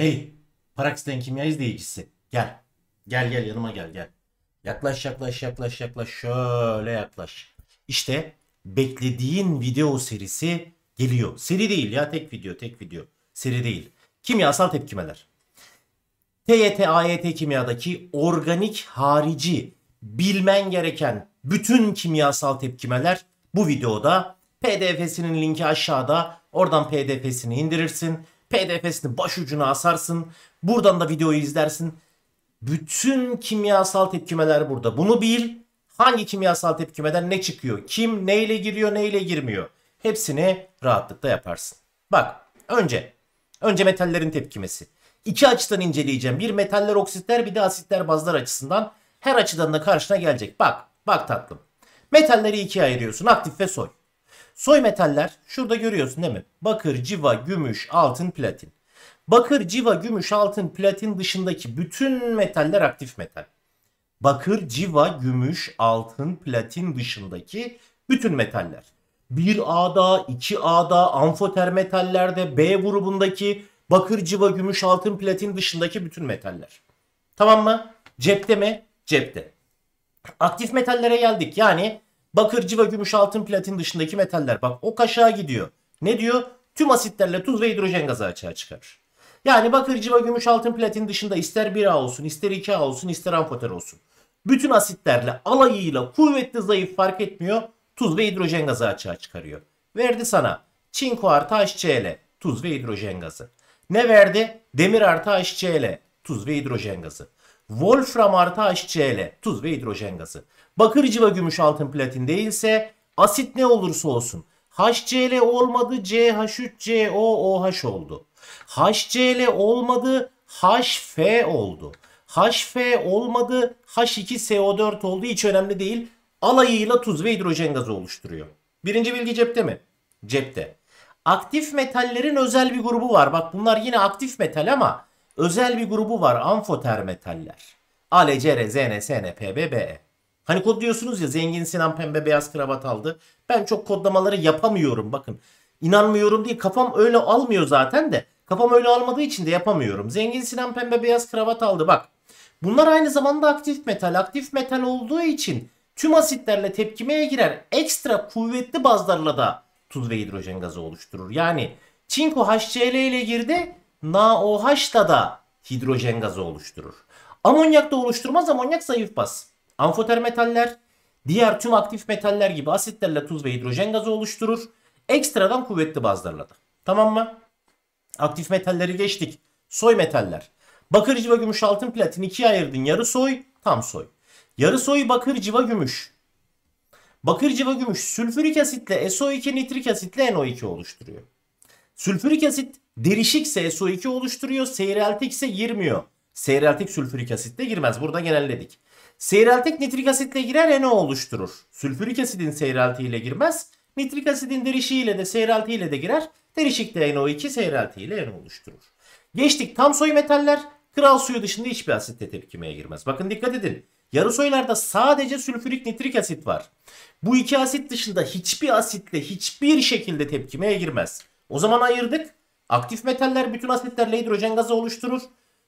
Hey, Paraksiden kimya izleyicisi. Gel. Gel gel yanıma gel gel. Yaklaş yaklaş yaklaş yaklaş. Şöyle yaklaş. İşte beklediğin video serisi geliyor. Seri değil ya tek video tek video. Seri değil. Kimyasal tepkimeler. TYT AYT kimyadaki organik harici bilmen gereken bütün kimyasal tepkimeler bu videoda. PDF'sinin linki aşağıda. Oradan PDF'sini indirirsin. PDF'sini başucuna asarsın. Buradan da videoyu izlersin. Bütün kimyasal tepkimeler burada. Bunu bil. Hangi kimyasal tepkimeden ne çıkıyor? Kim neyle giriyor, neyle girmiyor? Hepsini rahatlıkla yaparsın. Bak, önce önce metallerin tepkimesi. İki açıdan inceleyeceğim. Bir metaller oksitler, bir de asitler bazlar açısından. Her açıdan da karşına gelecek. Bak, bak tatlım. Metalleri ikiye ayırıyorsun. Aktif ve soy. Soy metaller şurada görüyorsun değil mi? Bakır, civa, gümüş, altın, platin. Bakır, civa, gümüş, altın, platin dışındaki bütün metaller aktif metal. Bakır, civa, gümüş, altın, platin dışındaki bütün metaller. 1A'da, 2A'da, amfoter metallerde, B grubundaki bakır, civa, gümüş, altın, platin dışındaki bütün metaller. Tamam mı? Cepte mi? Cepte. Aktif metallere geldik. Yani Bakırcı ve gümüş altın platin dışındaki metaller bak o aşağı gidiyor. Ne diyor? Tüm asitlerle tuz ve hidrojen gazı açığa çıkarır. Yani bakırcı ve gümüş altın platin dışında ister 1A olsun ister 2A olsun ister amfoter olsun. Bütün asitlerle alayıyla kuvvetli zayıf fark etmiyor. Tuz ve hidrojen gazı açığa çıkarıyor. Verdi sana çinko artı HCl tuz ve hidrojen gazı. Ne verdi? Demir artı HCl tuz ve hidrojen gazı. Wolfram artı HCl tuz ve hidrojen gazı. Bakır, civa, gümüş altın platin değilse asit ne olursa olsun. HCl olmadı CH3CO OH oldu. HCl olmadı HF oldu. HF olmadı H2SO4 oldu hiç önemli değil. Alayıyla tuz ve hidrojen gazı oluşturuyor. Birinci bilgi cepte mi? Cepte. Aktif metallerin özel bir grubu var. Bak bunlar yine aktif metal ama özel bir grubu var. Amfoter metaller. ALCR, ZN, SN, PB, BE. Hani kod diyorsunuz ya zengin Sinan pembe beyaz kravat aldı. Ben çok kodlamaları yapamıyorum bakın. İnanmıyorum diye kafam öyle almıyor zaten de. Kafam öyle almadığı için de yapamıyorum. Zengin Sinan pembe beyaz kravat aldı bak. Bunlar aynı zamanda aktif metal. Aktif metal olduğu için tüm asitlerle tepkimeye girer. Ekstra kuvvetli bazlarla da tuz ve hidrojen gazı oluşturur. Yani çinko HCl ile girdi. NaOH'da da hidrojen gazı oluşturur. Amonyak da oluşturmaz. Amonyak zayıf bas. Amfoter metaller diğer tüm aktif metaller gibi asitlerle tuz ve hidrojen gazı oluşturur. Ekstradan kuvvetli bazlarla da. Tamam mı? Aktif metalleri geçtik. Soy metaller. Bakır, civa, gümüş, altın, platin ikiye ayırdın. Yarı soy, tam soy. Yarı soy bakır, civa, gümüş. Bakır, civa, gümüş sülfürik asitle SO2, nitrik asitle NO2 oluşturuyor. Sülfürik asit derişikse SO2 oluşturuyor, seyreltikse girmiyor. Seyreltik sülfürik asitle girmez. Burada genelledik. Seyreltik nitrik asitle girer NO oluşturur. Sülfürik asidin seyreltiyle girmez. Nitrik asidin derişiğiyle de seyreltiyle de girer. Derişikte NO2 seyreltiyle NO oluşturur. Geçtik tam soy metaller. Kral suyu dışında hiçbir asitle tepkimeye girmez. Bakın dikkat edin. Yarı soylarda sadece sülfürik nitrik asit var. Bu iki asit dışında hiçbir asitle hiçbir şekilde tepkimeye girmez. O zaman ayırdık. Aktif metaller bütün asitlerle hidrojen gazı oluşturur.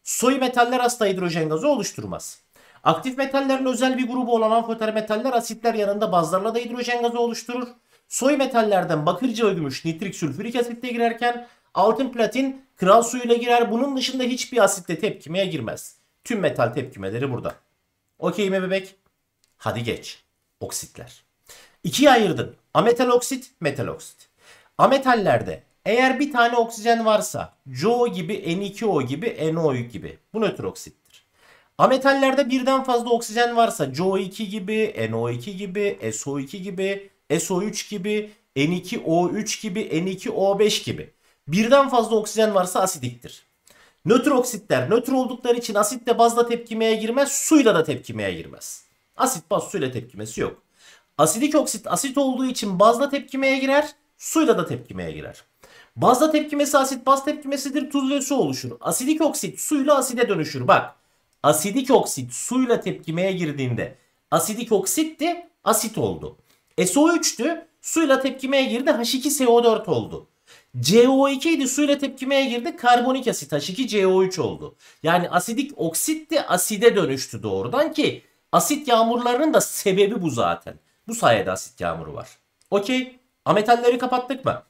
Soy metaller asla hidrojen gazı oluşturmaz. Aktif metallerin özel bir grubu olan amfotermetaller asitler yanında bazlarla da hidrojen gazı oluşturur. Soy metallerden bakırcı ve gümüş nitrik sülfürik asitle girerken altın platin kral suyuyla girer. Bunun dışında hiçbir asitle tepkimeye girmez. Tüm metal tepkimeleri burada. Okey mi bebek? Hadi geç. Oksitler. İkiye ayırdın. Ametal oksit, metal oksit. Ametallerde eğer bir tane oksijen varsa CO gibi, N2O gibi, NO gibi. Bu nötr oksit metallerde birden fazla oksijen varsa CO2 gibi, NO2 gibi, SO2 gibi, SO3 gibi, N2O3 gibi, N2O5 gibi. Birden fazla oksijen varsa asidiktir. Nötr oksitler nötr oldukları için asitle bazla tepkimeye girmez, suyla da tepkimeye girmez. Asit baz suyla tepkimesi yok. Asidik oksit asit olduğu için bazla tepkimeye girer, suyla da tepkimeye girer. Bazla tepkimesi asit baz tepkimesidir, tuz ve su oluşur. Asidik oksit suyla aside dönüşür. Bak asidik oksit suyla tepkimeye girdiğinde asidik oksitti asit oldu. E, SO3'tü suyla tepkimeye girdi H2SO4 oldu. CO2 suyla tepkimeye girdi karbonik asit H2CO3 oldu. Yani asidik oksitti aside dönüştü doğrudan ki asit yağmurlarının da sebebi bu zaten. Bu sayede asit yağmuru var. Okey ametalleri kapattık mı?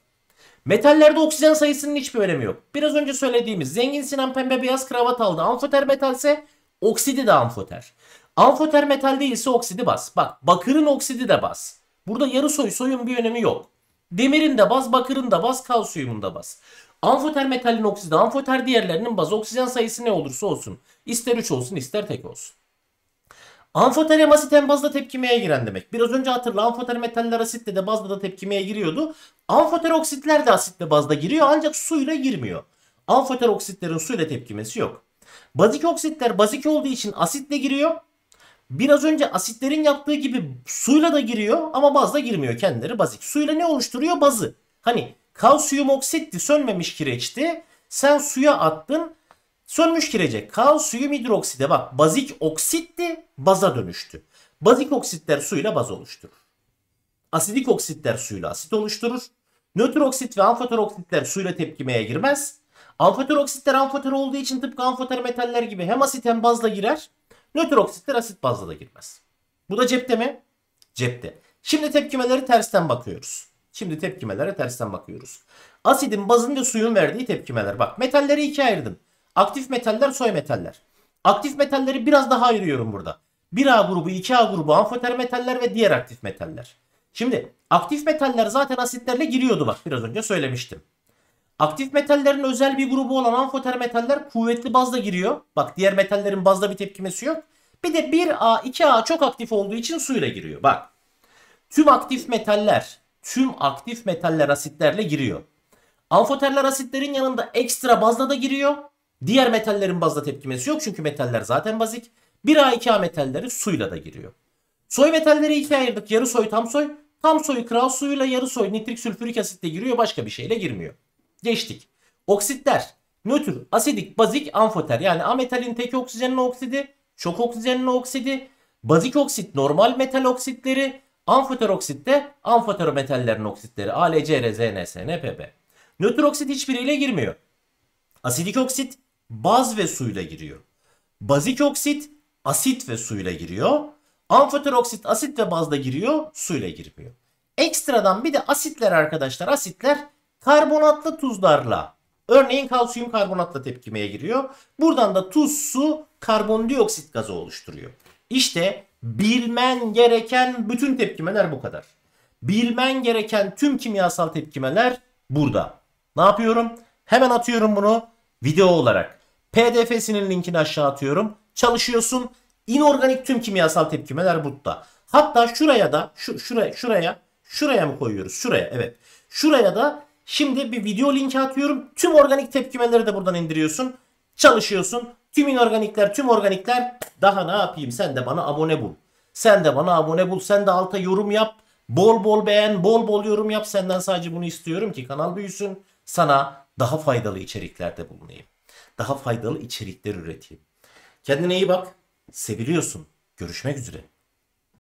Metallerde oksijen sayısının hiçbir önemi yok. Biraz önce söylediğimiz zengin Sinan pembe beyaz kravat aldı. Amfoter metalse Oksidi de amfoter. Amfoter metal değilse oksidi bas. Bak bakırın oksidi de bas. Burada yarı soy soyun bir önemi yok. Demirin de baz, bakırın da baz, kalsiyumun da baz. Amfoter metalin oksidi, amfoter diğerlerinin bazı oksijen sayısı ne olursa olsun. ister 3 olsun ister tek olsun. Amfoter hem asit hem bazda tepkimeye giren demek. Biraz önce hatırla amfoter metaller asitle de bazda da tepkimeye giriyordu. Amfoter oksitler de asitle bazda giriyor ancak suyla girmiyor. Amfoter oksitlerin suyla tepkimesi yok. Bazik oksitler bazik olduğu için asitle giriyor. Biraz önce asitlerin yaptığı gibi suyla da giriyor ama bazla girmiyor kendileri bazik. Suyla ne oluşturuyor? Bazı. Hani kalsiyum oksitti sönmemiş kireçti. Sen suya attın sönmüş kirece. Kalsiyum hidrokside bak bazik oksitti baza dönüştü. Bazik oksitler suyla baz oluşturur. Asidik oksitler suyla asit oluşturur. Nötr oksit ve amfoter oksitler suyla tepkimeye girmez. Amfoter oksitler amfoter olduğu için tıpkı amfoter metaller gibi hem asit hem bazla girer. Nötr oksitler asit bazla da girmez. Bu da cepte mi? Cepte. Şimdi tepkimeleri tersten bakıyoruz. Şimdi tepkimelere tersten bakıyoruz. Asidin, bazın ve suyun verdiği tepkimeler. Bak metalleri ikiye ayırdım. Aktif metaller, soy metaller. Aktif metalleri biraz daha ayırıyorum burada. 1A grubu, 2A grubu, amfoter metaller ve diğer aktif metaller. Şimdi aktif metaller zaten asitlerle giriyordu bak biraz önce söylemiştim. Aktif metallerin özel bir grubu olan amfoter metaller kuvvetli bazda giriyor. Bak diğer metallerin bazda bir tepkimesi yok. Bir de 1A, 2A çok aktif olduğu için suyla giriyor. Bak tüm aktif metaller, tüm aktif metaller asitlerle giriyor. Amfoterler asitlerin yanında ekstra bazda da giriyor. Diğer metallerin bazda tepkimesi yok çünkü metaller zaten bazik. 1A, 2A metalleri suyla da giriyor. Soy metalleri ikiye ayırdık. Yarı soy, tam soy. Tam soy kral suyuyla yarı soy nitrik sülfürik asitle giriyor. Başka bir şeyle girmiyor. Geçtik. Oksitler. Nötr, asidik, bazik, amfoter. Yani ametalin tek oksijenli oksidi, çok oksijenli oksidi, bazik oksit, normal metal oksitleri, amfoter oksit de amfoter metallerin oksitleri. ALCR, ZNS, NPB. Nötr oksit hiçbiriyle girmiyor. Asidik oksit baz ve suyla giriyor. Bazik oksit asit ve suyla giriyor. Amfoter oksit asit ve bazda giriyor, suyla girmiyor. Ekstradan bir de asitler arkadaşlar. Asitler Karbonatlı tuzlarla örneğin kalsiyum karbonatla tepkimeye giriyor. Buradan da tuz su karbondioksit gazı oluşturuyor. İşte bilmen gereken bütün tepkimeler bu kadar. Bilmen gereken tüm kimyasal tepkimeler burada. Ne yapıyorum? Hemen atıyorum bunu video olarak. PDF'sinin linkini aşağı atıyorum. Çalışıyorsun. İnorganik tüm kimyasal tepkimeler burada. Hatta şuraya da şu, şuraya şuraya şuraya mı koyuyoruz? Şuraya evet. Şuraya da Şimdi bir video linki atıyorum. Tüm organik tepkimeleri de buradan indiriyorsun. Çalışıyorsun. Tüm inorganikler, tüm organikler. Daha ne yapayım? Sen de bana abone bul. Sen de bana abone bul. Sen de alta yorum yap. Bol bol beğen, bol bol yorum yap. Senden sadece bunu istiyorum ki kanal büyüsün. Sana daha faydalı içeriklerde bulunayım. Daha faydalı içerikler üreteyim. Kendine iyi bak. Seviliyorsun. Görüşmek üzere.